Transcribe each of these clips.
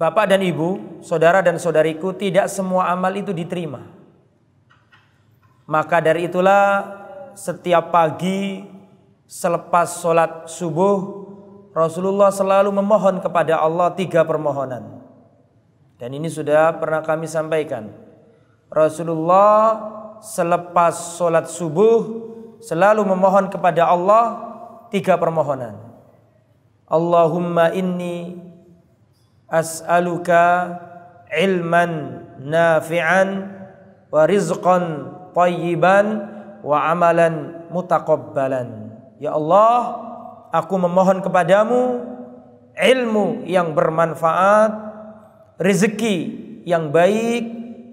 Bapak dan ibu, saudara dan saudariku, tidak semua amal itu diterima. Maka dari itulah setiap pagi selepas sholat subuh, Rasulullah selalu memohon kepada Allah tiga permohonan. Dan ini sudah pernah kami sampaikan. Rasulullah selepas sholat subuh selalu memohon kepada Allah tiga permohonan. Allahumma inni as'aluka ilman nafi'an wa rizqan tayyiban wa amalan mutaqabbalan. Ya Allah, aku memohon kepadamu ilmu yang bermanfaat, rezeki yang baik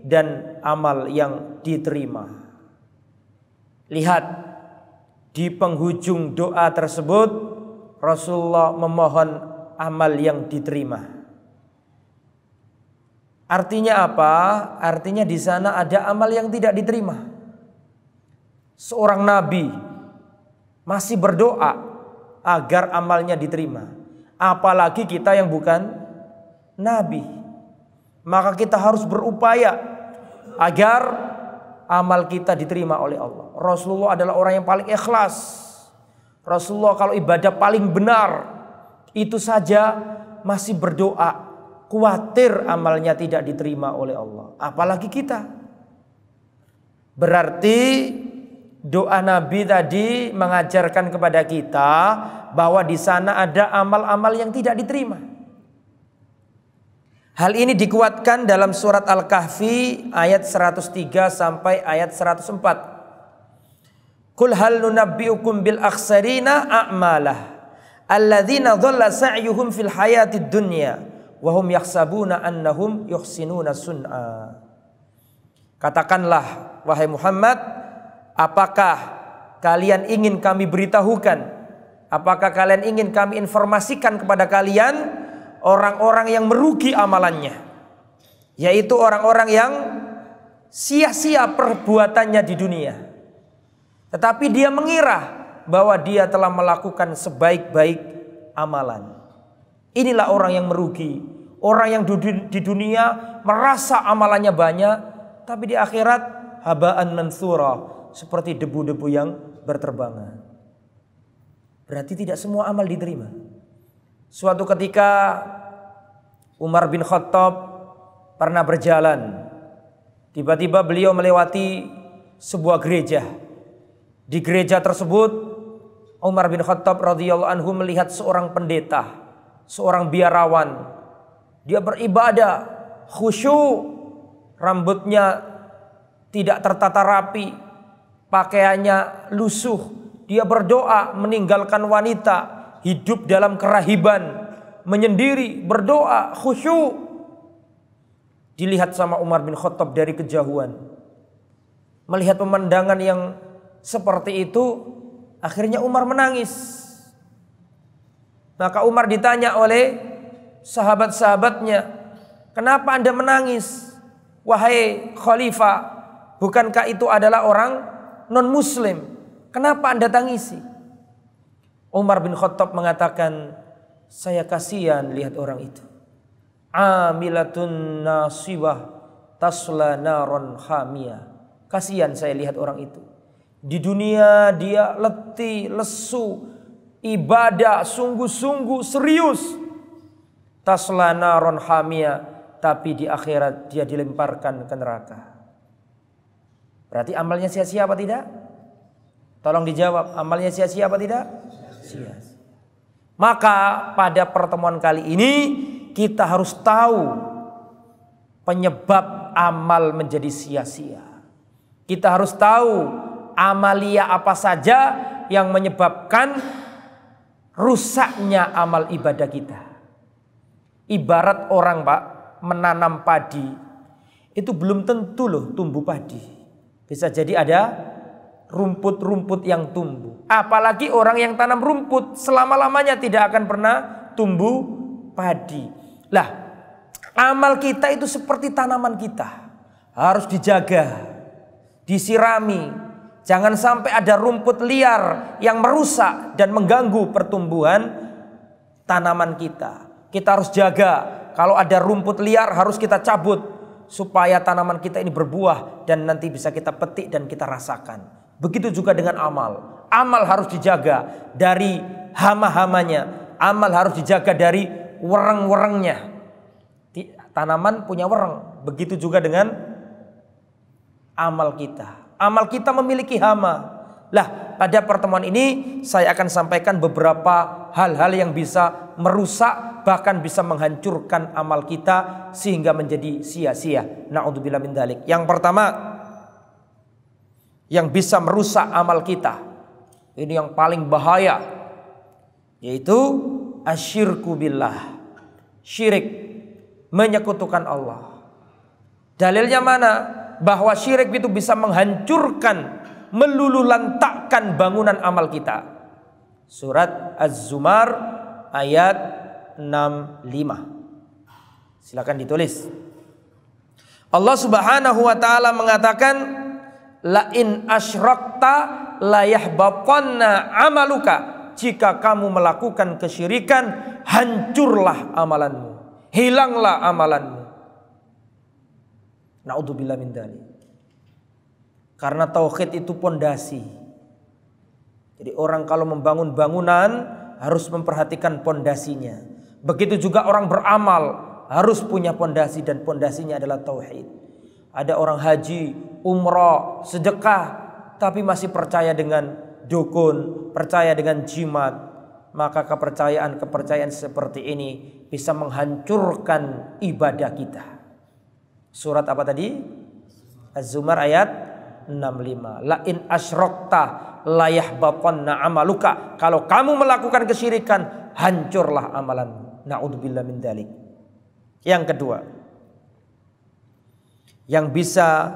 dan amal yang diterima. Lihat di penghujung doa tersebut Rasulullah memohon amal yang diterima. Artinya apa? Artinya di sana ada amal yang tidak diterima. Seorang nabi masih berdoa agar amalnya diterima. Apalagi kita yang bukan nabi. Maka kita harus berupaya agar amal kita diterima oleh Allah. Rasulullah adalah orang yang paling ikhlas. Rasulullah kalau ibadah paling benar itu saja masih berdoa khawatir amalnya tidak diterima oleh Allah. Apalagi kita. Berarti doa Nabi tadi mengajarkan kepada kita bahwa di sana ada amal-amal yang tidak diterima. Hal ini dikuatkan dalam surat Al-Kahfi ayat 103 sampai ayat 104. Kul hal nunabbiukum bil akhsarina a'malah alladzina dhalla sa'yuhum fil hayatid dunya wahum yaksabuna annahum yuhsinuna sun'a. Katakanlah wahai Muhammad, apakah kalian ingin kami beritahukan? Apakah kalian ingin kami informasikan kepada kalian orang-orang yang merugi amalannya? Yaitu orang-orang yang sia-sia perbuatannya di dunia. Tetapi dia mengira bahwa dia telah melakukan sebaik-baik amalan. Inilah orang yang merugi. Orang yang di dunia merasa amalannya banyak, tapi di akhirat habaan mansura, seperti debu-debu yang berterbangan. Berarti tidak semua amal diterima. Suatu ketika Umar bin Khattab pernah berjalan. Tiba-tiba beliau melewati sebuah gereja. Di gereja tersebut Umar bin Khattab radhiyallahu anhu melihat seorang pendeta seorang biarawan. Dia beribadah khusyuk, rambutnya tidak tertata rapi, pakaiannya lusuh. Dia berdoa meninggalkan wanita, hidup dalam kerahiban, menyendiri, berdoa khusyuk. Dilihat sama Umar bin Khattab dari kejauhan. Melihat pemandangan yang seperti itu, akhirnya Umar menangis. Maka Umar ditanya oleh sahabat-sahabatnya, "Kenapa Anda menangis, wahai khalifah? Bukankah itu adalah orang non-muslim? Kenapa Anda tangisi?" Umar bin Khattab mengatakan, "Saya kasihan lihat orang itu. Amilatun nasibah tasla naron hamia. Kasihan saya lihat orang itu. Di dunia dia letih, lesu, ibadah sungguh-sungguh serius taslana ronhamia tapi di akhirat dia dilemparkan ke neraka berarti amalnya sia-sia apa tidak tolong dijawab amalnya sia-sia apa tidak sia maka pada pertemuan kali ini kita harus tahu penyebab amal menjadi sia-sia kita harus tahu amalia apa saja yang menyebabkan rusaknya amal ibadah kita. Ibarat orang pak menanam padi itu belum tentu loh tumbuh padi. Bisa jadi ada rumput-rumput yang tumbuh. Apalagi orang yang tanam rumput selama-lamanya tidak akan pernah tumbuh padi. Lah, amal kita itu seperti tanaman kita. Harus dijaga, disirami, Jangan sampai ada rumput liar yang merusak dan mengganggu pertumbuhan tanaman kita. Kita harus jaga. Kalau ada rumput liar harus kita cabut supaya tanaman kita ini berbuah dan nanti bisa kita petik dan kita rasakan. Begitu juga dengan amal. Amal harus dijaga dari hama-hamanya. Amal harus dijaga dari wereng-werengnya. Tanaman punya wereng. Begitu juga dengan amal kita Amal kita memiliki hama. Lah, pada pertemuan ini saya akan sampaikan beberapa hal-hal yang bisa merusak bahkan bisa menghancurkan amal kita sehingga menjadi sia-sia. Nauzubillah min dalik. Yang pertama yang bisa merusak amal kita. Ini yang paling bahaya yaitu asyirku billah. Syirik menyekutukan Allah. Dalilnya mana? bahwa syirik itu bisa menghancurkan, melululantakkan bangunan amal kita. Surat Az-Zumar ayat 65. Silakan ditulis. Allah Subhanahu wa taala mengatakan la in asyrakta la yahbatanna amaluka jika kamu melakukan kesyirikan hancurlah amalanmu hilanglah amalanmu Naudzubillah min dalik. Karena tauhid itu pondasi. Jadi orang kalau membangun bangunan harus memperhatikan pondasinya. Begitu juga orang beramal harus punya pondasi dan pondasinya adalah tauhid. Ada orang haji, umroh, sedekah tapi masih percaya dengan dukun, percaya dengan jimat, maka kepercayaan-kepercayaan seperti ini bisa menghancurkan ibadah kita. Surat apa tadi? Az-Zumar ayat 65. La in asyrakta layah bapanna amaluka. Kalau kamu melakukan kesyirikan, hancurlah amalan. Naudzubillah min dalik. Yang kedua, yang bisa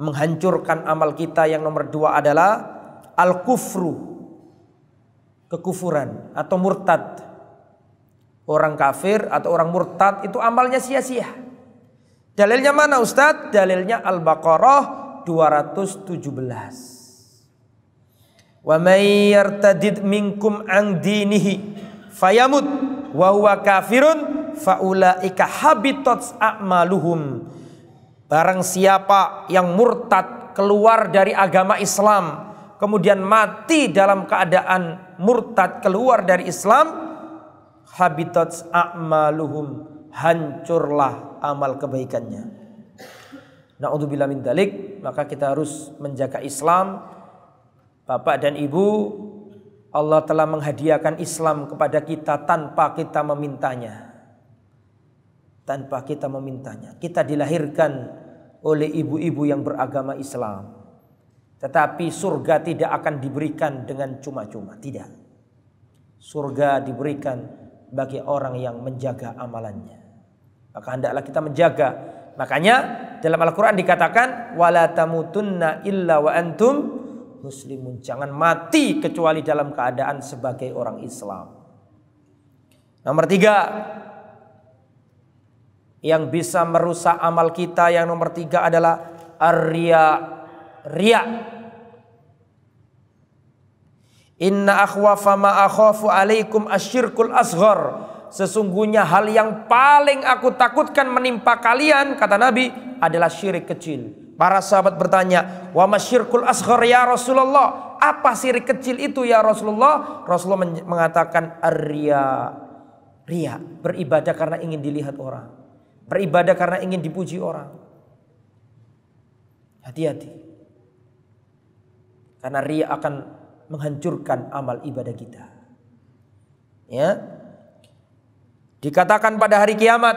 menghancurkan amal kita yang nomor dua adalah al-kufru kekufuran atau murtad orang kafir atau orang murtad itu amalnya sia-sia Dalilnya mana Ustadz? Dalilnya Al-Baqarah 217. Wa may yartadid minkum an dinihi fayamut wa huwa kafirun faulaika habitat a'maluhum. Barang siapa yang murtad keluar dari agama Islam kemudian mati dalam keadaan murtad keluar dari Islam habitat a'maluhum hancurlah amal kebaikannya. Na'udzubillah min dalik, maka kita harus menjaga Islam. Bapak dan Ibu, Allah telah menghadiahkan Islam kepada kita tanpa kita memintanya. Tanpa kita memintanya. Kita dilahirkan oleh ibu-ibu yang beragama Islam. Tetapi surga tidak akan diberikan dengan cuma-cuma, tidak. Surga diberikan bagi orang yang menjaga amalannya. Maka hendaklah kita menjaga. Makanya dalam Al-Qur'an dikatakan wala tamutunna illa wa antum muslimun. Jangan mati kecuali dalam keadaan sebagai orang Islam. Nomor tiga yang bisa merusak amal kita yang nomor tiga adalah arya ria. Inna akhwafa ma akhafu alaikum asyirkul asghar sesungguhnya hal yang paling aku takutkan menimpa kalian kata Nabi adalah syirik kecil. Para sahabat bertanya, "Wa masyirkul asghar ya Rasulullah?" Apa syirik kecil itu ya Rasulullah? Rasulullah mengatakan "Arya." Ria, beribadah karena ingin dilihat orang. Beribadah karena ingin dipuji orang. Hati-hati. Karena ria akan menghancurkan amal ibadah kita. Ya, Dikatakan pada hari kiamat,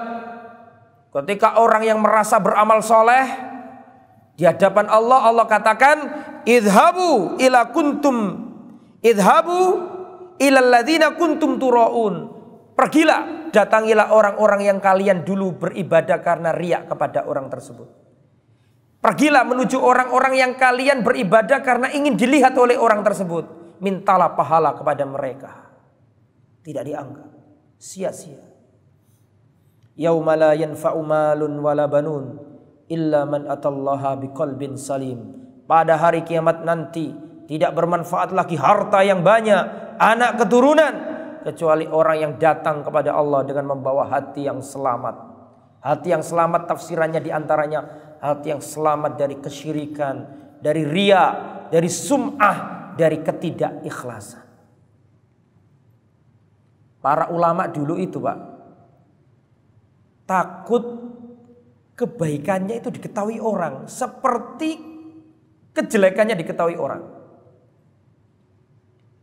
ketika orang yang merasa beramal soleh di hadapan Allah, Allah katakan, idhabu ila kuntum, idhabu ila ladhina kuntum turaun. Pergilah, datangilah orang-orang yang kalian dulu beribadah karena riak kepada orang tersebut. Pergilah menuju orang-orang yang kalian beribadah karena ingin dilihat oleh orang tersebut. Mintalah pahala kepada mereka. Tidak dianggap sia-sia yauma la yanfa'u malun wala banun illa man atallaha biqalbin salim. Pada hari kiamat nanti tidak bermanfaat lagi harta yang banyak, anak keturunan kecuali orang yang datang kepada Allah dengan membawa hati yang selamat. Hati yang selamat tafsirannya diantaranya hati yang selamat dari kesyirikan, dari ria, dari sum'ah, dari ketidakikhlasan. Para ulama dulu itu, Pak, takut kebaikannya itu diketahui orang seperti kejelekannya diketahui orang.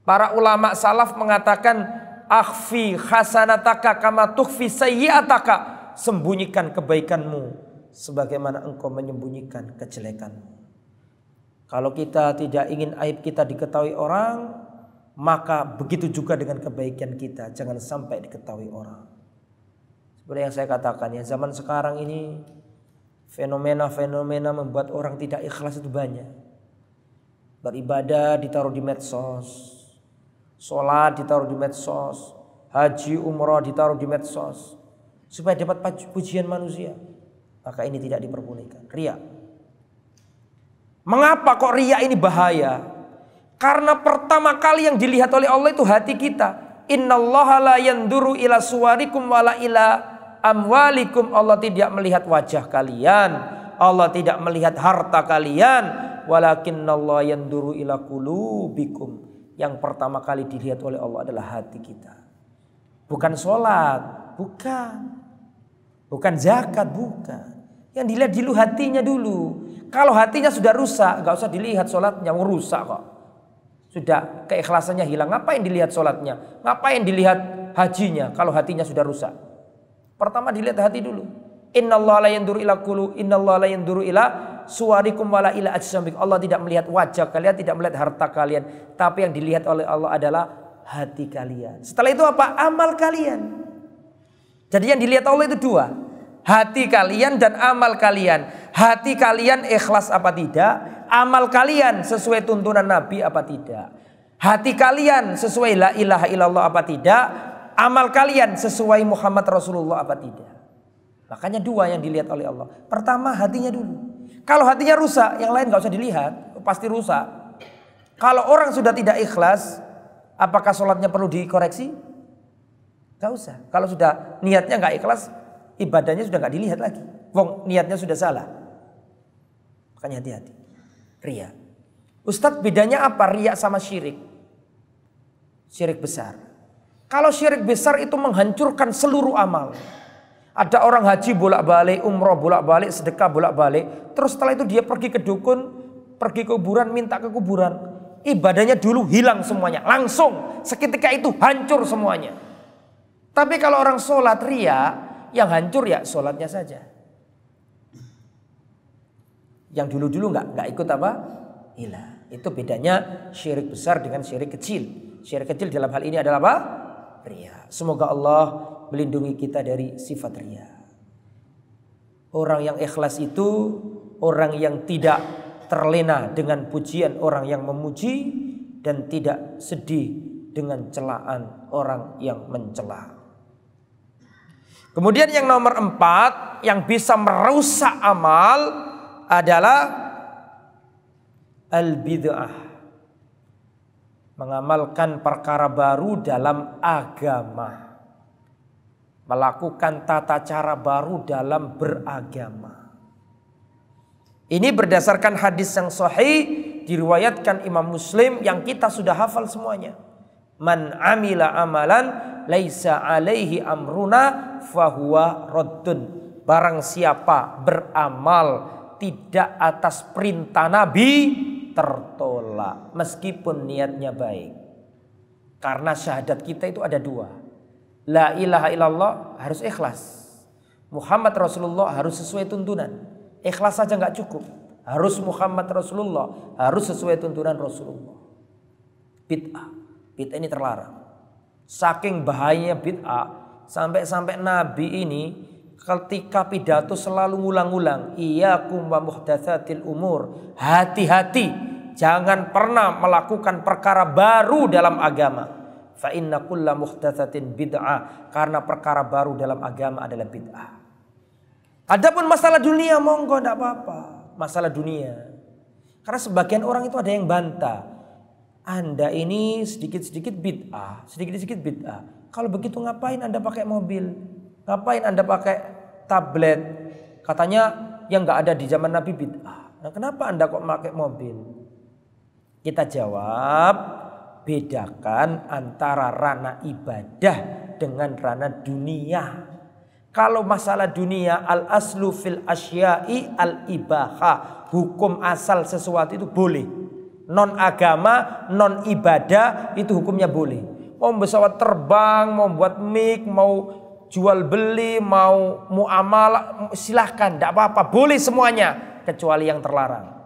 Para ulama salaf mengatakan akhfi hasanataka kama tukhfi sayyi'ataka sembunyikan kebaikanmu sebagaimana engkau menyembunyikan kejelekanmu. Kalau kita tidak ingin aib kita diketahui orang, maka begitu juga dengan kebaikan kita jangan sampai diketahui orang. Seperti yang saya katakan ya, zaman sekarang ini fenomena-fenomena membuat orang tidak ikhlas itu banyak. Beribadah ditaruh di medsos, sholat ditaruh di medsos, haji umroh ditaruh di medsos, supaya dapat pujian manusia. Maka ini tidak diperbolehkan. Ria. Mengapa kok ria ini bahaya? Karena pertama kali yang dilihat oleh Allah itu hati kita. Allah la yanduru ila suwarikum wala ila amwalikum Allah tidak melihat wajah kalian Allah tidak melihat harta kalian walakin Allah yang duru ila kulubikum yang pertama kali dilihat oleh Allah adalah hati kita bukan sholat bukan bukan zakat bukan yang dilihat dulu hatinya dulu kalau hatinya sudah rusak nggak usah dilihat sholatnya rusak kok sudah keikhlasannya hilang ngapain dilihat sholatnya ngapain dilihat hajinya kalau hatinya sudah rusak Pertama dilihat hati dulu. Inna la yanduru ila inna la yanduru ila suwarikum wala ila ajsamik. Allah tidak melihat wajah kalian, tidak melihat harta kalian. Tapi yang dilihat oleh Allah adalah hati kalian. Setelah itu apa? Amal kalian. Jadi yang dilihat Allah itu dua. Hati kalian dan amal kalian. Hati kalian ikhlas apa tidak? Amal kalian sesuai tuntunan Nabi apa tidak? Hati kalian sesuai la ilaha illallah apa tidak? amal kalian sesuai Muhammad Rasulullah apa tidak. Makanya dua yang dilihat oleh Allah. Pertama hatinya dulu. Kalau hatinya rusak, yang lain nggak usah dilihat, pasti rusak. Kalau orang sudah tidak ikhlas, apakah sholatnya perlu dikoreksi? Gak usah. Kalau sudah niatnya nggak ikhlas, ibadahnya sudah nggak dilihat lagi. Wong niatnya sudah salah. Makanya hati-hati. Ria. Ustadz bedanya apa ria sama syirik? Syirik besar. Kalau syirik besar itu menghancurkan seluruh amal. Ada orang haji bolak-balik, umroh bolak-balik, sedekah bolak-balik. Terus setelah itu dia pergi ke dukun, pergi ke kuburan, minta ke kuburan. Ibadahnya dulu hilang semuanya. Langsung seketika itu hancur semuanya. Tapi kalau orang sholat ria, yang hancur ya sholatnya saja. Yang dulu-dulu nggak nggak ikut apa? Hilang. Itu bedanya syirik besar dengan syirik kecil. Syirik kecil dalam hal ini adalah apa? ria. Semoga Allah melindungi kita dari sifat ria. Orang yang ikhlas itu orang yang tidak terlena dengan pujian orang yang memuji dan tidak sedih dengan celaan orang yang mencela. Kemudian yang nomor empat yang bisa merusak amal adalah al-bid'ah mengamalkan perkara baru dalam agama. Melakukan tata cara baru dalam beragama. Ini berdasarkan hadis yang sahih diriwayatkan Imam Muslim yang kita sudah hafal semuanya. Man amila amalan laisa alaihi amruna fahuwa raddun. Barang siapa beramal tidak atas perintah Nabi, tertolak meskipun niatnya baik. Karena syahadat kita itu ada dua. La ilaha illallah harus ikhlas. Muhammad Rasulullah harus sesuai tuntunan. Ikhlas saja nggak cukup. Harus Muhammad Rasulullah harus sesuai tuntunan Rasulullah. Bid'ah. Bid'ah ini terlarang. Saking bahayanya bid'ah sampai-sampai Nabi ini ketika pidato selalu ngulang-ulang iya wa muhdatsatil umur hati-hati jangan pernah melakukan perkara baru dalam agama fa inna kulla muhdatsatin bid'ah karena perkara baru dalam agama adalah bid'ah adapun masalah dunia monggo tidak apa-apa masalah dunia karena sebagian orang itu ada yang bantah anda ini sedikit-sedikit bid'ah sedikit-sedikit bid'ah kalau begitu ngapain Anda pakai mobil Ngapain Anda pakai tablet? Katanya yang nggak ada di zaman Nabi bid'ah. Nah, kenapa Anda kok pakai mobil? Kita jawab, bedakan antara ranah ibadah dengan ranah dunia. Kalau masalah dunia al aslu fil asyai al ibaha, hukum asal sesuatu itu boleh. Non agama, non ibadah itu hukumnya boleh. Mau pesawat terbang, mau buat mic, mau jual beli, mau muamalah, silahkan, tidak apa-apa, boleh semuanya kecuali yang terlarang.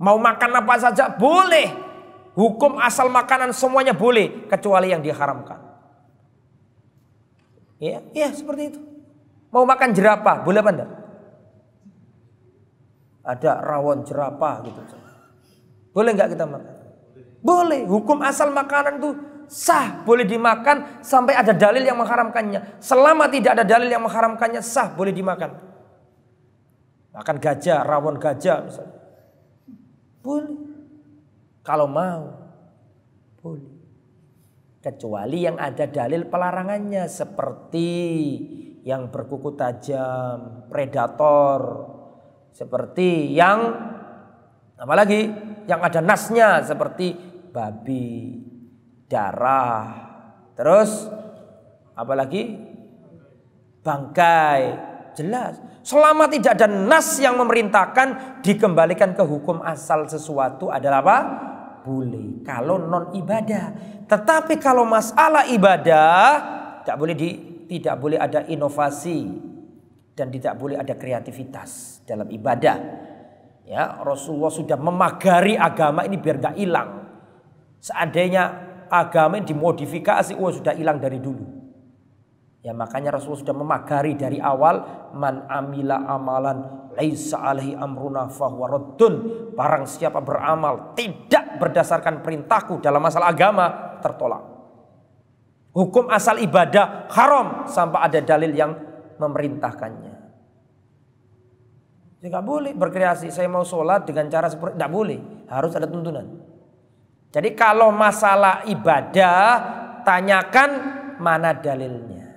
Mau makan apa saja boleh, hukum asal makanan semuanya boleh kecuali yang diharamkan. Ya, ya seperti itu. Mau makan jerapah boleh apa enggak? Ada rawon jerapah gitu. Boleh nggak kita makan? Boleh. Hukum asal makanan tuh sah boleh dimakan sampai ada dalil yang mengharamkannya. Selama tidak ada dalil yang mengharamkannya sah boleh dimakan. Makan gajah, rawon gajah misalnya. Boleh. Kalau mau. Boleh. Kecuali yang ada dalil pelarangannya seperti yang berkuku tajam, predator, seperti yang apalagi yang ada nasnya seperti babi, darah. Terus apalagi bangkai. Jelas. Selama tidak ada nas yang memerintahkan dikembalikan ke hukum asal sesuatu adalah apa? Boleh. Kalau non ibadah. Tetapi kalau masalah ibadah tidak boleh di tidak boleh ada inovasi dan tidak boleh ada kreativitas dalam ibadah. Ya, Rasulullah sudah memagari agama ini biar gak hilang. Seandainya agama yang dimodifikasi, oh, sudah hilang dari dulu. Ya makanya rasul sudah memagari dari awal man amila amalan laisa alaihi amruna fahuwa raddun. Barang siapa beramal tidak berdasarkan perintahku dalam masalah agama tertolak. Hukum asal ibadah haram sampai ada dalil yang memerintahkannya. Tidak boleh berkreasi. Saya mau sholat dengan cara seperti tidak boleh. Harus ada tuntunan. Jadi kalau masalah ibadah tanyakan mana dalilnya.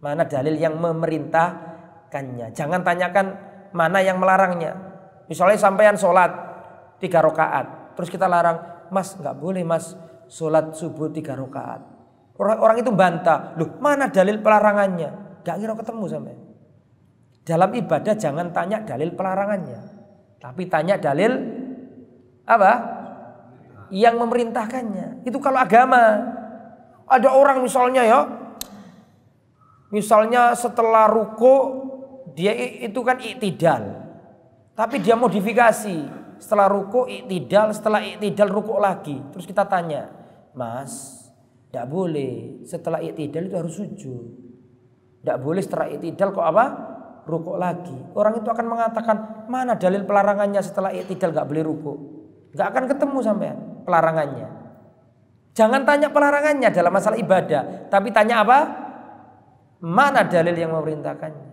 Mana dalil yang memerintahkannya. Jangan tanyakan mana yang melarangnya. Misalnya sampean sholat tiga rakaat, terus kita larang, mas nggak boleh mas sholat subuh tiga rakaat. Orang, orang itu bantah, loh mana dalil pelarangannya? Gak kira ketemu sampai. Dalam ibadah jangan tanya dalil pelarangannya, tapi tanya dalil apa? yang memerintahkannya. Itu kalau agama. Ada orang misalnya ya, misalnya setelah ruko dia itu kan iktidal. Tapi dia modifikasi. Setelah ruko iktidal, setelah iktidal ruko lagi. Terus kita tanya, "Mas, tidak boleh. Setelah iktidal itu harus sujud. Tidak boleh setelah iktidal kok apa? ruko lagi. Orang itu akan mengatakan, mana dalil pelarangannya setelah iktidal nggak boleh ruko Nggak akan ketemu sampean pelarangannya. Jangan tanya pelarangannya dalam masalah ibadah, tapi tanya apa? Mana dalil yang memerintahkannya?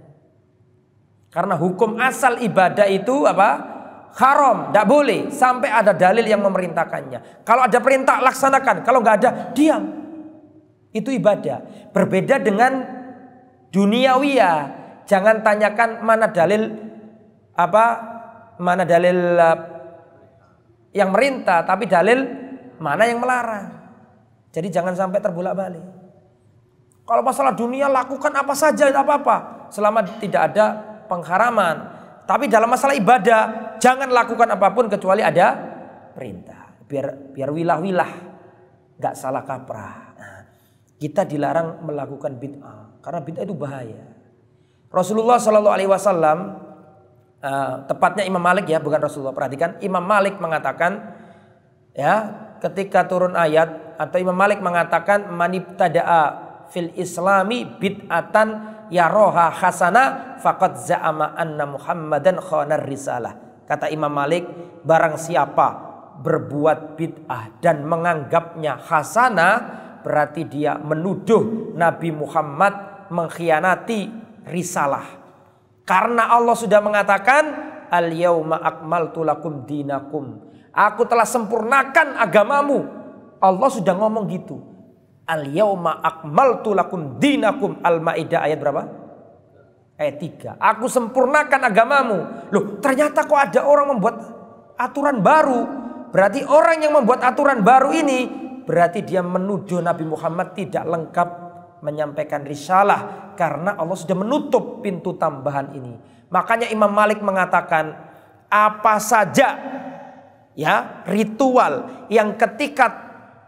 Karena hukum asal ibadah itu apa? Haram, tidak boleh sampai ada dalil yang memerintahkannya. Kalau ada perintah laksanakan, kalau nggak ada diam. Itu ibadah. Berbeda dengan duniawiyah. Jangan tanyakan mana dalil apa mana dalil eh, yang merintah tapi dalil mana yang melarang. Jadi jangan sampai terbolak-balik. Kalau masalah dunia lakukan apa saja tidak apa-apa selama tidak ada pengharaman. Tapi dalam masalah ibadah jangan lakukan apapun kecuali ada perintah. Biar biar wilah-wilah nggak salah kaprah. Nah, kita dilarang melakukan bid'ah karena bid'ah itu bahaya. Rasulullah Shallallahu Alaihi Wasallam Eh, tepatnya Imam Malik ya, bukan Rasulullah. Perhatikan, Imam Malik mengatakan ya, ketika turun ayat atau Imam Malik mengatakan manibtada'a fil islami bid'atan ya roha hasana faqad za'ama anna muhammadan khonar risalah. Kata Imam Malik, barang siapa berbuat bid'ah dan menganggapnya hasana berarti dia menuduh Nabi Muhammad mengkhianati risalah. Karena Allah sudah mengatakan al yauma akmaltu lakum dinakum. Aku telah sempurnakan agamamu. Allah sudah ngomong gitu. Al yauma akmaltu lakum dinakum. Al-Maidah ayat berapa? Ayat 3. Aku sempurnakan agamamu. Loh, ternyata kok ada orang membuat aturan baru. Berarti orang yang membuat aturan baru ini berarti dia menuduh Nabi Muhammad tidak lengkap menyampaikan risalah karena Allah sudah menutup pintu tambahan ini. Makanya Imam Malik mengatakan apa saja ya ritual yang ketika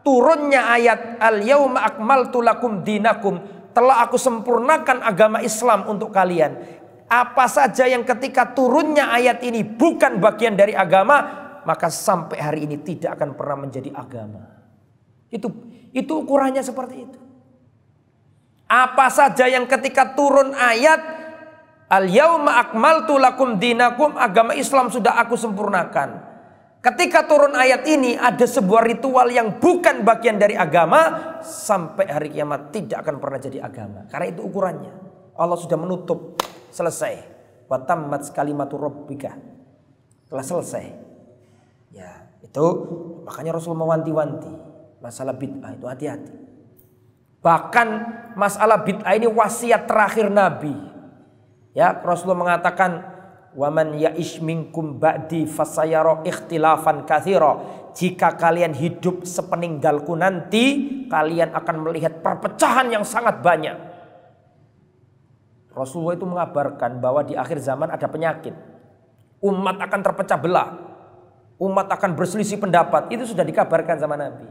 turunnya ayat al yauma akmaltu lakum dinakum telah aku sempurnakan agama Islam untuk kalian. Apa saja yang ketika turunnya ayat ini bukan bagian dari agama, maka sampai hari ini tidak akan pernah menjadi agama. Itu itu ukurannya seperti itu. Apa saja yang ketika turun ayat Al yauma akmaltu lakum dinakum agama Islam sudah aku sempurnakan. Ketika turun ayat ini ada sebuah ritual yang bukan bagian dari agama sampai hari kiamat tidak akan pernah jadi agama. Karena itu ukurannya. Allah sudah menutup selesai. Wa tammat kalimatu rabbika. Telah selesai. Ya, itu makanya Rasul mewanti-wanti masalah bid'ah itu hati-hati. Bahkan masalah bid'ah ini wasiat terakhir Nabi. Ya, Rasulullah mengatakan, "Waman ya'ish minkum ba'di fasayara ikhtilafan kathiro Jika kalian hidup sepeninggalku nanti, kalian akan melihat perpecahan yang sangat banyak. Rasulullah itu mengabarkan bahwa di akhir zaman ada penyakit. Umat akan terpecah belah. Umat akan berselisih pendapat. Itu sudah dikabarkan sama Nabi.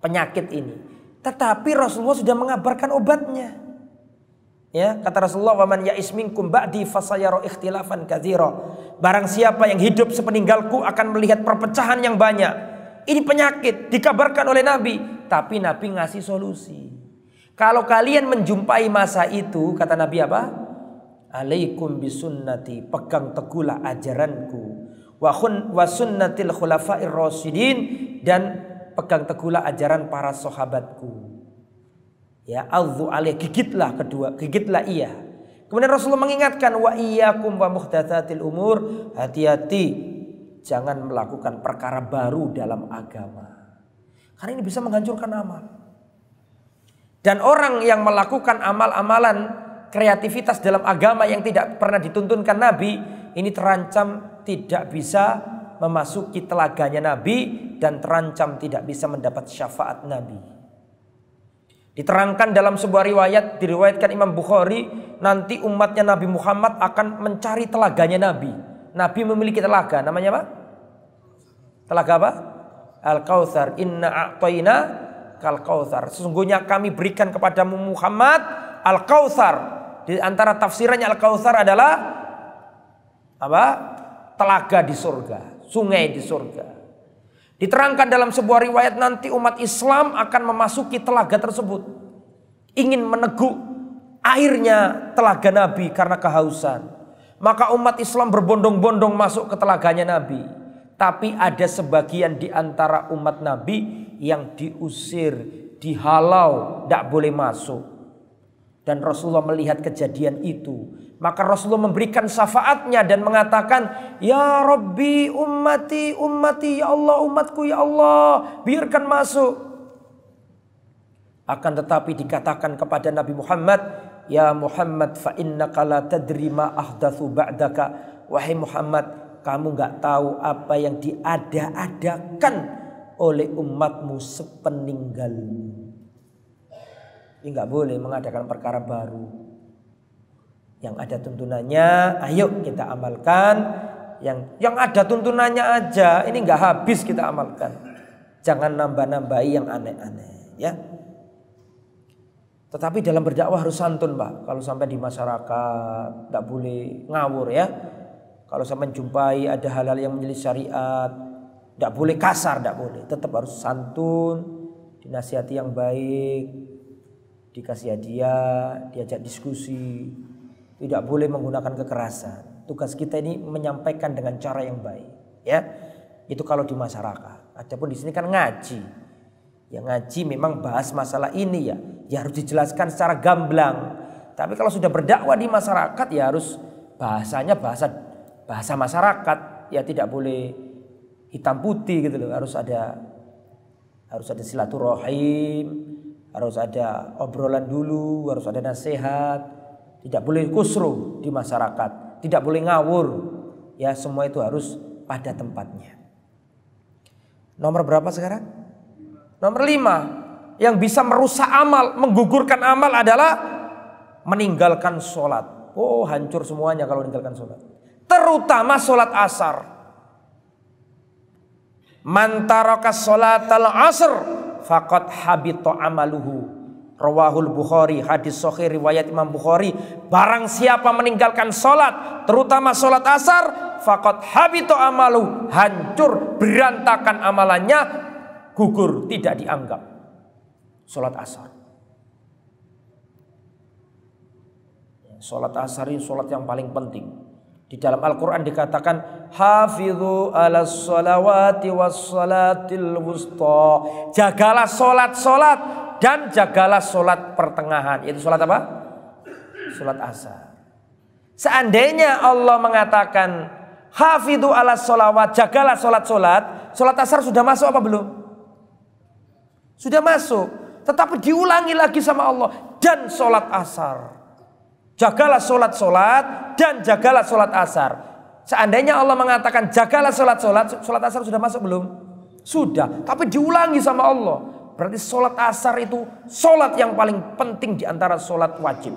Penyakit ini. Tetapi Rasulullah sudah mengabarkan obatnya. Ya, kata Rasulullah, man ya'is minkum ba'di fasayaru ikhtilafan katsira." Barang siapa yang hidup sepeninggalku akan melihat perpecahan yang banyak. Ini penyakit dikabarkan oleh Nabi, tapi Nabi ngasih solusi. Kalau kalian menjumpai masa itu, kata Nabi apa? Alaikum bisunnati, pegang teguhlah ajaranku. Wa, wa sunnatil khulafa'ir rasyidin dan pegang teguhlah ajaran para sahabatku. Ya, alzu alaih gigitlah kedua, gigitlah ia. Kemudian Rasulullah mengingatkan wa iyyakum wa muhdatsatil umur, hati-hati jangan melakukan perkara baru dalam agama. Karena ini bisa menghancurkan amal. Dan orang yang melakukan amal-amalan kreativitas dalam agama yang tidak pernah dituntunkan Nabi, ini terancam tidak bisa memasuki telaganya Nabi dan terancam tidak bisa mendapat syafaat Nabi. Diterangkan dalam sebuah riwayat, diriwayatkan Imam Bukhari, nanti umatnya Nabi Muhammad akan mencari telaganya Nabi. Nabi memiliki telaga, namanya apa? Telaga apa? al kawthar Inna a'tayna kal -kawthar. Sesungguhnya kami berikan kepadamu Muhammad al kawthar Di antara tafsirannya al kawthar adalah apa? Telaga di surga sungai di surga. Diterangkan dalam sebuah riwayat nanti umat Islam akan memasuki telaga tersebut. Ingin meneguk airnya telaga Nabi karena kehausan. Maka umat Islam berbondong-bondong masuk ke telaganya Nabi. Tapi ada sebagian di antara umat Nabi yang diusir, dihalau, tidak boleh masuk. Dan Rasulullah melihat kejadian itu. Maka Rasulullah memberikan syafaatnya dan mengatakan, Ya Rabbi ummati ummati, Ya Allah umatku, Ya Allah, biarkan masuk. Akan tetapi dikatakan kepada Nabi Muhammad, Ya Muhammad fa inna kala tadrima ahdathu ba'daka. Wahai Muhammad, kamu nggak tahu apa yang diada-adakan oleh umatmu sepeninggalmu. Ini nggak boleh mengadakan perkara baru. Yang ada tuntunannya, ayo kita amalkan. Yang yang ada tuntunannya aja, ini nggak habis kita amalkan. Jangan nambah-nambahi yang aneh-aneh, ya. Tetapi dalam berdakwah harus santun, Pak. Kalau sampai di masyarakat, tidak boleh ngawur ya. Kalau sampai menjumpai ada halal yang menjadi syariat, tidak boleh kasar, tidak boleh. Tetap harus santun, dinasihati yang baik, dikasih hadiah, diajak diskusi, tidak boleh menggunakan kekerasan. Tugas kita ini menyampaikan dengan cara yang baik, ya. Itu kalau di masyarakat. Adapun di sini kan ngaji. Ya ngaji memang bahas masalah ini ya. Ya harus dijelaskan secara gamblang. Tapi kalau sudah berdakwah di masyarakat ya harus bahasanya bahasa bahasa masyarakat. Ya tidak boleh hitam putih gitu loh. Harus ada harus ada silaturahim, harus ada obrolan dulu, harus ada nasihat tidak boleh kusru di masyarakat, tidak boleh ngawur. Ya, semua itu harus pada tempatnya. Nomor berapa sekarang? Nomor lima yang bisa merusak amal, menggugurkan amal adalah meninggalkan sholat. Oh, hancur semuanya kalau meninggalkan sholat. Terutama sholat asar. Mantarokas sholat al asr, fakot habito amaluhu Rawahul Bukhari, hadis sahih riwayat Imam Bukhari. Barang siapa meninggalkan sholat, terutama sholat asar, fakot habito amalu, hancur, berantakan amalannya, gugur, tidak dianggap. Sholat asar. Sholat asar ini sholat yang paling penting. Di dalam Al-Quran dikatakan hafizu ala salawati was salatil wusta Jagalah sholat-sholat dan jagalah sholat pertengahan. Yaitu sholat apa? Sholat asar. Seandainya Allah mengatakan hafidu ala sholawat, jagalah sholat-sholat. Sholat asar sudah masuk apa belum? Sudah masuk. Tetapi diulangi lagi sama Allah. Dan sholat asar. Jagalah sholat-sholat dan jagalah sholat asar. Seandainya Allah mengatakan jagalah sholat-sholat, sholat asar sudah masuk belum? Sudah. Tapi diulangi sama Allah. Berarti sholat asar itu sholat yang paling penting di antara sholat wajib.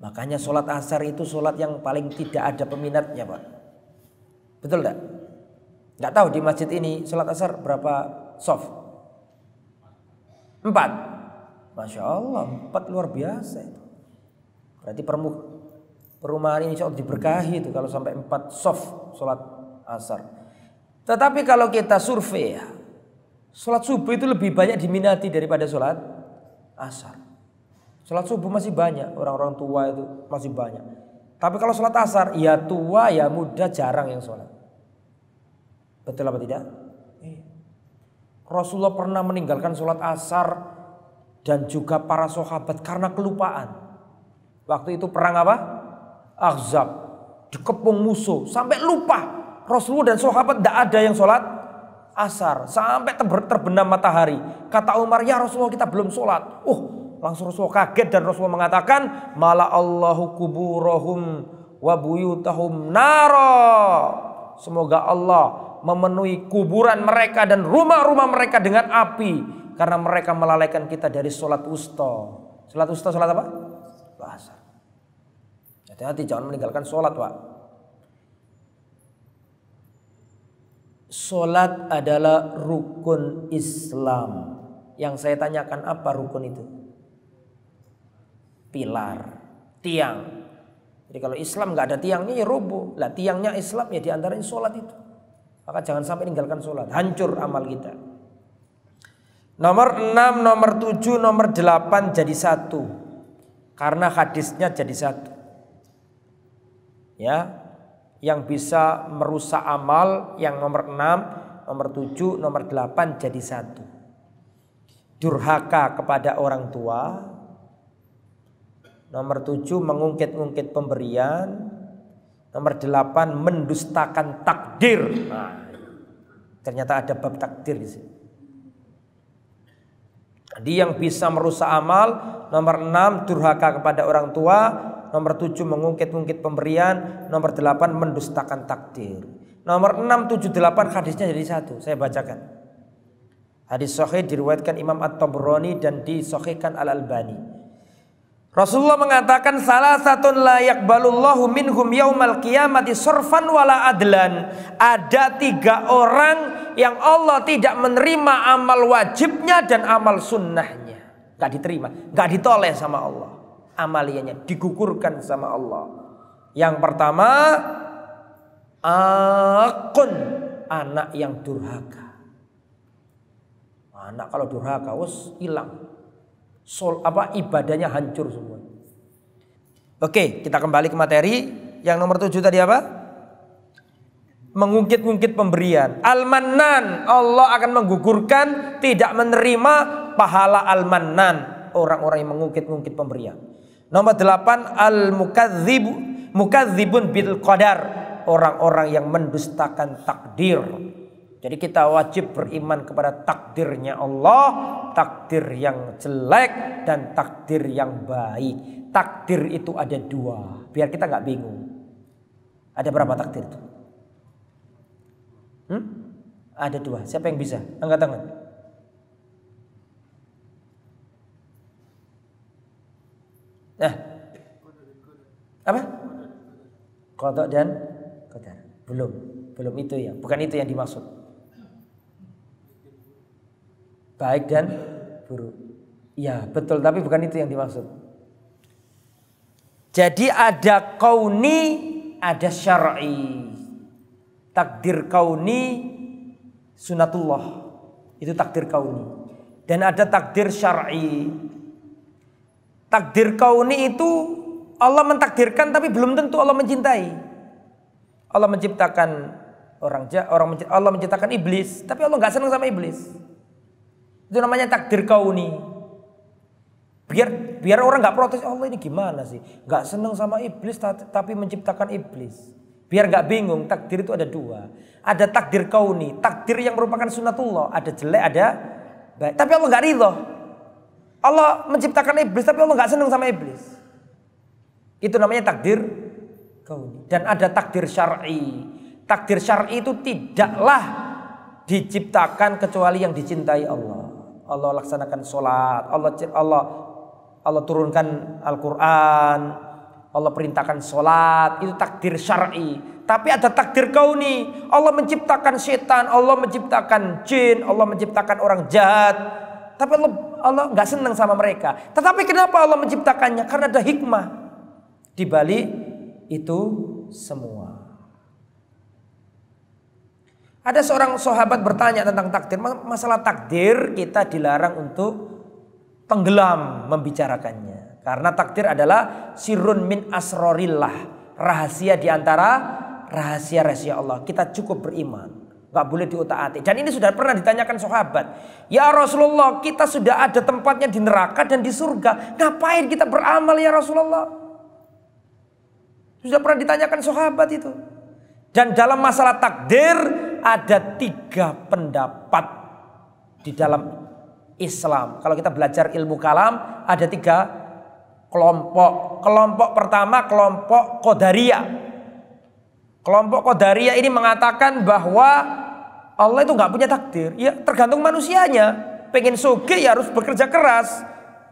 Makanya sholat asar itu sholat yang paling tidak ada peminatnya Pak. Betul tidak? Nggak tahu di masjid ini sholat asar berapa soft? Empat. Masya Allah, empat luar biasa itu. Berarti permuk perumahan ini sholat diberkahi itu kalau sampai empat soft sholat asar. Tetapi kalau kita survei ya, Sholat subuh itu lebih banyak diminati daripada sholat asar. Sholat subuh masih banyak orang-orang tua itu masih banyak. Tapi kalau sholat asar, ya tua ya muda jarang yang sholat. Betul apa tidak? Iya. Rasulullah pernah meninggalkan sholat asar dan juga para sahabat karena kelupaan. Waktu itu perang apa? Ahzab. Dikepung musuh sampai lupa. Rasulullah dan sahabat tidak ada yang sholat asar, sampai terbenam matahari. Kata Umar, ya Rasulullah kita belum sholat. Uh, langsung Rasulullah kaget dan Rasulullah mengatakan, malah Allahu kuburohum wa buyutahum naro. Semoga Allah memenuhi kuburan mereka dan rumah-rumah mereka dengan api. Karena mereka melalaikan kita dari sholat usta. Sholat usta, sholat apa? Bahasa. Hati-hati jangan meninggalkan sholat pak. Solat adalah rukun Islam. Yang saya tanyakan apa rukun itu? Pilar, tiang. Jadi kalau Islam nggak ada tiangnya ya roboh. Lah tiangnya Islam ya diantaranya solat itu. Maka jangan sampai tinggalkan solat. Hancur amal kita. Nomor 6, nomor 7, nomor 8 jadi satu. Karena hadisnya jadi satu. Ya, yang bisa merusak amal yang nomor 6, nomor 7, nomor 8 jadi satu. Durhaka kepada orang tua. Nomor 7 mengungkit-ungkit pemberian. Nomor 8 mendustakan takdir. Nah, ternyata ada bab takdir di sini. Jadi yang bisa merusak amal Nomor enam durhaka kepada orang tua Nomor tujuh mengungkit-ungkit pemberian. Nomor delapan mendustakan takdir. Nomor enam, tujuh, delapan hadisnya jadi satu. Saya bacakan. Hadis sahih diriwayatkan Imam At-Tabrani dan disahihkan Al-Albani. Rasulullah mengatakan salah satu layak balulahu minhum yaumal kiamati sorfan wala adlan. Ada tiga orang yang Allah tidak menerima amal wajibnya dan amal sunnahnya. Gak diterima, gak ditoleh sama Allah amaliannya digugurkan sama Allah. Yang pertama akun anak yang durhaka. Anak kalau durhaka wes hilang. Sol apa ibadahnya hancur semua. Oke, kita kembali ke materi. Yang nomor tujuh tadi apa? Mengungkit-ungkit pemberian. almanan Allah akan menggugurkan tidak menerima pahala almanan orang-orang yang mengungkit-ungkit pemberian. Nomor delapan al mukazibun mukadzibun bil qadar orang-orang yang mendustakan takdir. Jadi kita wajib beriman kepada takdirnya Allah, takdir yang jelek dan takdir yang baik. Takdir itu ada dua, biar kita nggak bingung. Ada berapa takdir itu? Hmm? Ada dua. Siapa yang bisa? Angkat tangan. Nah, apa? Kodok dan kodar. Belum, belum itu ya. Bukan itu yang dimaksud. Baik dan buruk. Ya betul, tapi bukan itu yang dimaksud. Jadi ada kauni, ada syar'i. Takdir kauni, sunatullah. Itu takdir kauni. Dan ada takdir syar'i. Takdir kau ini itu Allah mentakdirkan tapi belum tentu Allah mencintai. Allah menciptakan orang orang Allah menciptakan iblis, tapi Allah nggak senang sama iblis. Itu namanya takdir kauni. Biar biar orang nggak protes oh, Allah ini gimana sih? Nggak senang sama iblis tapi menciptakan iblis. Biar nggak bingung, takdir itu ada dua. Ada takdir kau ini, takdir yang merupakan sunatullah. Ada jelek, ada baik. Tapi Allah nggak ridho. Allah menciptakan iblis tapi Allah nggak senang sama iblis. Itu namanya takdir kauni. Dan ada takdir syar'i. Takdir syar'i itu tidaklah diciptakan kecuali yang dicintai Allah. Allah laksanakan sholat, Allah Allah Allah turunkan Al-Quran, Allah perintahkan sholat, itu takdir syar'i. Tapi ada takdir kauni. Allah menciptakan setan, Allah menciptakan jin, Allah menciptakan orang jahat. Tapi Allah Allah nggak senang sama mereka. Tetapi kenapa Allah menciptakannya? Karena ada hikmah di balik itu semua. Ada seorang sahabat bertanya tentang takdir. Masalah takdir kita dilarang untuk tenggelam membicarakannya. Karena takdir adalah sirun min asrorillah. Rahasia diantara rahasia-rahasia Allah. Kita cukup beriman gak boleh diutak-atik. Dan ini sudah pernah ditanyakan sahabat. Ya Rasulullah, kita sudah ada tempatnya di neraka dan di surga. Ngapain kita beramal ya Rasulullah? Sudah pernah ditanyakan sahabat itu. Dan dalam masalah takdir ada tiga pendapat di dalam Islam. Kalau kita belajar ilmu kalam ada tiga kelompok. Kelompok pertama kelompok kodaria. Kelompok kodaria ini mengatakan bahwa Allah itu nggak punya takdir. Ya tergantung manusianya. Pengen soge ya harus bekerja keras.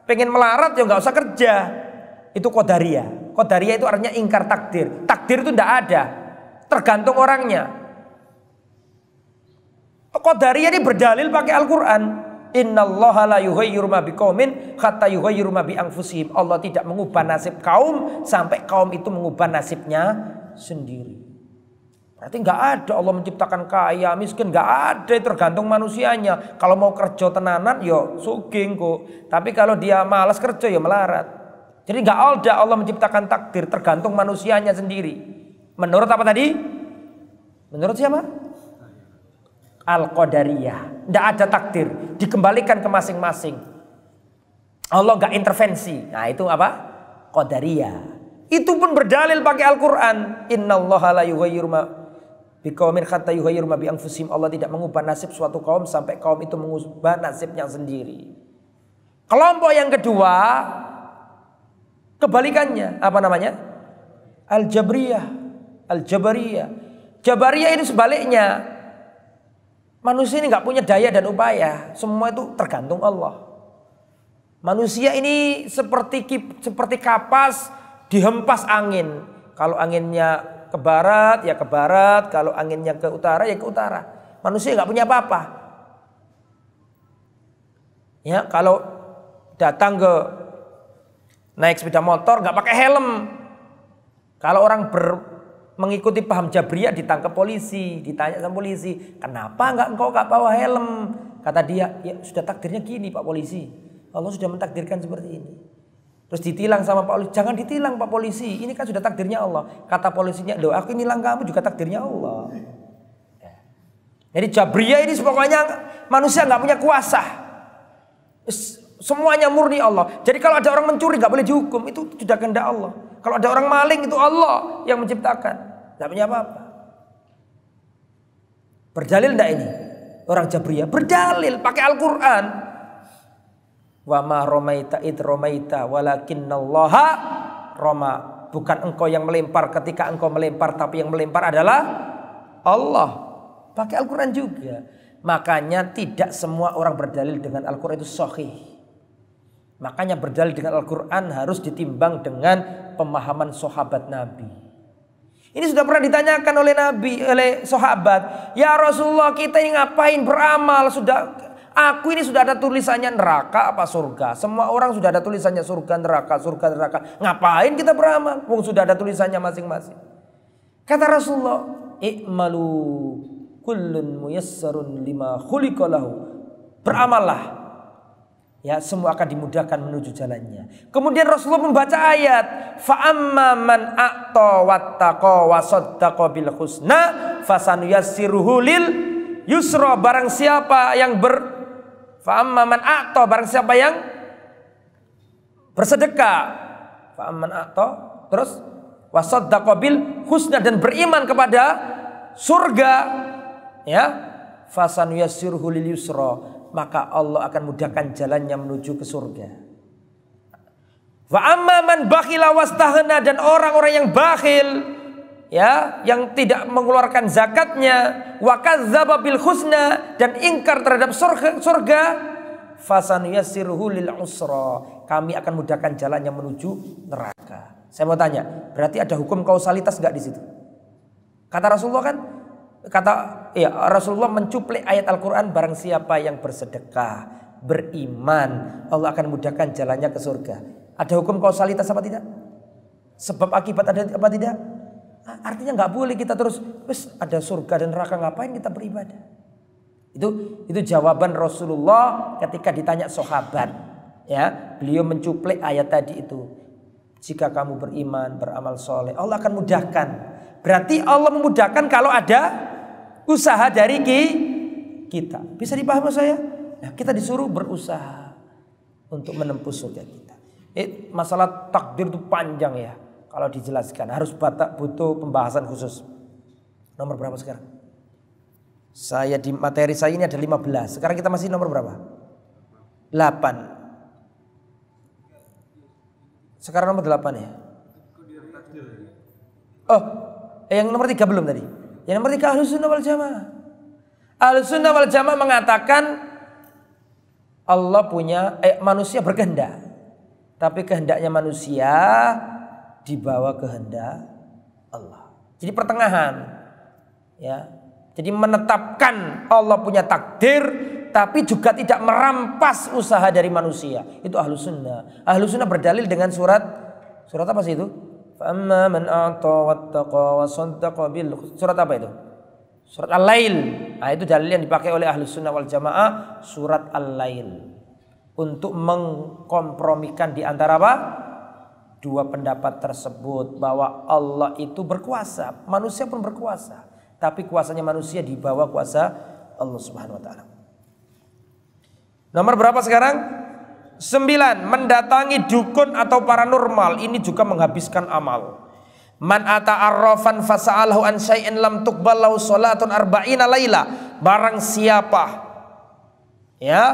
Pengen melarat ya nggak usah kerja. Itu kodaria. Kodaria itu artinya ingkar takdir. Takdir itu tidak ada. Tergantung orangnya. Kodaria ini berdalil pakai Al-Quran. Inna hatta Allah tidak mengubah nasib kaum sampai kaum itu mengubah nasibnya sendiri. Berarti nggak ada Allah menciptakan kaya miskin, nggak ada tergantung manusianya. Kalau mau kerja tenanan, yo ya suging kok. Tapi kalau dia malas kerja, yo ya melarat. Jadi nggak ada Allah menciptakan takdir, tergantung manusianya sendiri. Menurut apa tadi? Menurut siapa? Al-Qadariyah. Nggak ada takdir, dikembalikan ke masing-masing. Allah nggak intervensi. Nah itu apa? Qadariyah. Itu pun berdalil pakai Al-Quran. Inna Allah la Biqaumin kata yuhayir mabi ang fusim Allah tidak mengubah nasib suatu kaum sampai kaum itu mengubah nasibnya sendiri. Kelompok yang kedua kebalikannya apa namanya? Al-Jabriyah. Al-Jabariyah. Jabariyah ini sebaliknya. Manusia ini nggak punya daya dan upaya, semua itu tergantung Allah. Manusia ini seperti seperti kapas dihempas angin. Kalau anginnya ke barat ya ke barat, kalau anginnya ke utara ya ke utara. Manusia nggak punya apa-apa. Ya, kalau datang ke naik sepeda motor nggak pakai helm. Kalau orang ber, mengikuti paham Jabriyah ditangkap polisi, ditanya sama polisi, kenapa nggak engkau nggak bawa helm? Kata dia, ya sudah takdirnya gini Pak Polisi. Allah sudah mentakdirkan seperti ini. Terus ditilang sama Pak Polisi. Jangan ditilang Pak Polisi. Ini kan sudah takdirnya Allah. Kata polisinya, doa aku nilang kamu juga takdirnya Allah. Ya. Jadi jabria ini pokoknya manusia nggak punya kuasa. Semuanya murni Allah. Jadi kalau ada orang mencuri nggak boleh dihukum. Itu sudah kehendak Allah. Kalau ada orang maling itu Allah yang menciptakan. Nggak punya apa-apa. Berdalil enggak ini? Orang jabria Berdalil pakai Al-Quran. Wa ma romaita id romaita walakin nallaha roma. Bukan engkau yang melempar ketika engkau melempar tapi yang melempar adalah Allah. Pakai Al-Qur'an juga. Makanya tidak semua orang berdalil dengan Al-Qur'an itu sahih. Makanya berdalil dengan Al-Qur'an harus ditimbang dengan pemahaman sahabat Nabi. Ini sudah pernah ditanyakan oleh Nabi, oleh sahabat. Ya Rasulullah kita ini ngapain beramal sudah Aku ini sudah ada tulisannya neraka apa surga. Semua orang sudah ada tulisannya surga neraka, surga neraka. Ngapain kita beramal? Wong sudah ada tulisannya masing-masing. Kata Rasulullah, "Ikmalu kullun muyassarun lima khuliqalahu." Beramallah. Ya, semua akan dimudahkan menuju jalannya. Kemudian Rasulullah membaca ayat, "Fa amma man a'ta wattaqa wa saddaqa bil husna fasanuyassiruhu lil yusra." Barang siapa yang ber Fa'amma man a'ta barang siapa yang bersedekah. Fa'amman a'ta terus wasaddaqa bil husna dan beriman kepada surga ya fasan yassirhu lil yusra maka Allah akan mudahkan jalannya menuju ke surga. Wa amman bakhila wastahna dan orang-orang yang bakhil ya yang tidak mengeluarkan zakatnya wakadzaba bil husna dan ingkar terhadap surga, surga yasiruhu lil usra kami akan mudahkan jalannya menuju neraka saya mau tanya berarti ada hukum kausalitas nggak di situ kata Rasulullah kan kata ya Rasulullah mencuplik ayat Al-Qur'an barang siapa yang bersedekah beriman Allah akan mudahkan jalannya ke surga ada hukum kausalitas apa tidak sebab akibat ada apa tidak Artinya nggak boleh kita terus, wes ada surga dan neraka ngapain kita beribadah? Itu itu jawaban Rasulullah ketika ditanya sahabat, ya beliau mencuplik ayat tadi itu. Jika kamu beriman, beramal soleh, Allah akan mudahkan. Berarti Allah memudahkan kalau ada usaha dari kita. Bisa dipahami saya? Nah, kita disuruh berusaha untuk menempuh surga kita. Eh, masalah takdir itu panjang ya kalau dijelaskan harus butuh pembahasan khusus. Nomor berapa sekarang? Saya di materi saya ini ada 15. Sekarang kita masih nomor berapa? 8. Sekarang nomor 8 ya. Oh, eh, yang nomor 3 belum tadi? Yang nomor 3 Ahlus Sunnah wal Jamaah. Ahlus Sunnah wal Jamaah mengatakan Allah punya eh, manusia berkehendak. Tapi kehendaknya manusia di bawah kehendak Allah. Jadi pertengahan ya. Jadi menetapkan Allah punya takdir tapi juga tidak merampas usaha dari manusia. Itu ahlu sunnah. Ahlu sunnah berdalil dengan surat surat apa sih itu? surat apa itu? Surat Al-Lail. Nah, itu dalil yang dipakai oleh ahlu sunnah wal jamaah surat Al-Lail. Untuk mengkompromikan di antara apa? dua pendapat tersebut bahwa Allah itu berkuasa, manusia pun berkuasa, tapi kuasanya manusia di bawah kuasa Allah Subhanahu wa taala. Nomor berapa sekarang? Sembilan, mendatangi dukun atau paranormal ini juga menghabiskan amal. Man ata arrafan fasa'alahu an syai'in lam tuqballahu salatun arba'ina laila. Barang siapa ya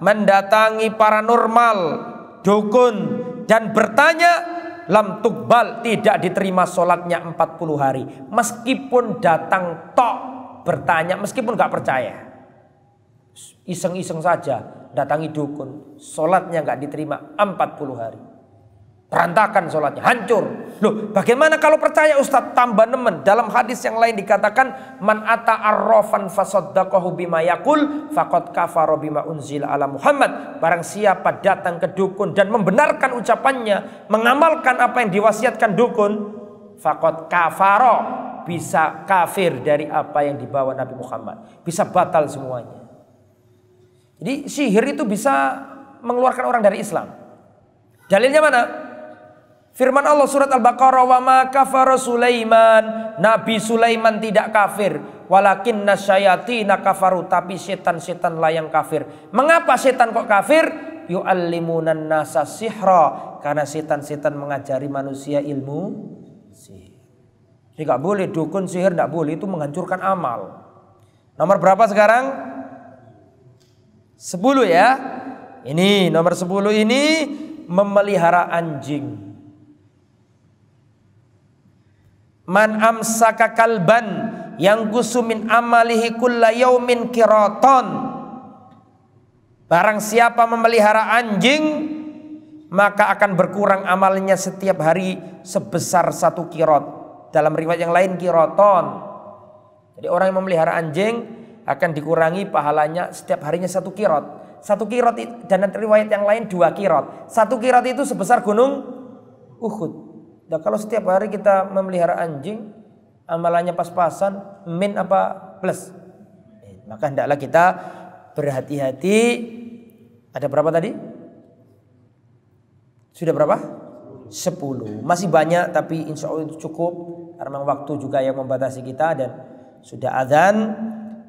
mendatangi paranormal, dukun, dan bertanya lam tukbal tidak diterima sholatnya 40 hari meskipun datang tok bertanya meskipun nggak percaya iseng-iseng saja datangi dukun sholatnya nggak diterima 40 hari Berantakan sholatnya, hancur. Loh, bagaimana kalau percaya Ustaz tambah nemen? Dalam hadis yang lain dikatakan, Man ata arrofan fasoddaqahu bima yakul, fakot kafaro bima unzil ala Muhammad. Barang siapa datang ke dukun dan membenarkan ucapannya, mengamalkan apa yang diwasiatkan dukun, fakot kafaro, bisa kafir dari apa yang dibawa Nabi Muhammad. Bisa batal semuanya. Jadi sihir itu bisa mengeluarkan orang dari Islam. Dalilnya mana? Firman Allah surat Al-Baqarah wa ma Sulaiman. Nabi Sulaiman tidak kafir. Walakin nasyayatina kafaru. Tapi setan-setan layang kafir. Mengapa setan kok kafir? Yu'allimunan nasa sihra. Karena setan-setan mengajari manusia ilmu sihir. Ini gak boleh. Dukun sihir gak boleh. Itu menghancurkan amal. Nomor berapa sekarang? 10 ya. Ini nomor 10 ini memelihara anjing. Man amsaka kalban yang gusumin amalihi kulla yaumin kiraton. Barang siapa memelihara anjing maka akan berkurang amalnya setiap hari sebesar satu kirot. Dalam riwayat yang lain kiroton. Jadi orang yang memelihara anjing akan dikurangi pahalanya setiap harinya satu kirot. Satu kirot dan riwayat yang lain dua kirot. Satu kirot itu sebesar gunung Uhud. Dan kalau setiap hari kita memelihara anjing, amalannya pas-pasan, min apa plus. Eh, maka hendaklah kita berhati-hati. Ada berapa tadi? Sudah berapa? 10. Masih banyak tapi insya Allah itu cukup. Karena waktu juga yang membatasi kita dan sudah azan.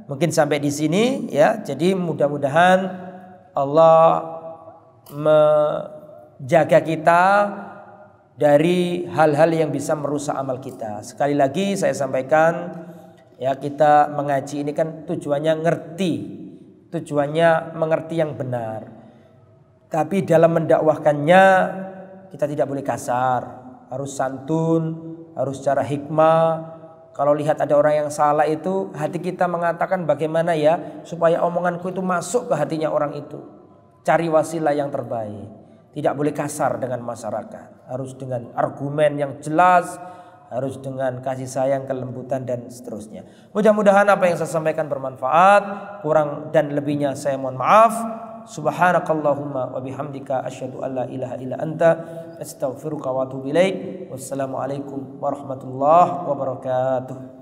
Mungkin sampai di sini ya. Jadi mudah-mudahan Allah menjaga kita dari hal-hal yang bisa merusak amal kita. Sekali lagi saya sampaikan ya kita mengaji ini kan tujuannya ngerti, tujuannya mengerti yang benar. Tapi dalam mendakwahkannya kita tidak boleh kasar, harus santun, harus secara hikmah. Kalau lihat ada orang yang salah itu hati kita mengatakan bagaimana ya supaya omonganku itu masuk ke hatinya orang itu. Cari wasilah yang terbaik. tidak boleh kasar dengan masyarakat harus dengan argumen yang jelas harus dengan kasih sayang kelembutan dan seterusnya mudah-mudahan apa yang saya sampaikan bermanfaat kurang dan lebihnya saya mohon maaf subhanakallahumma wa bihamdika asyhadu alla ilaha illa anta astaghfiruka wa atubu ilaik wassalamu warahmatullahi wabarakatuh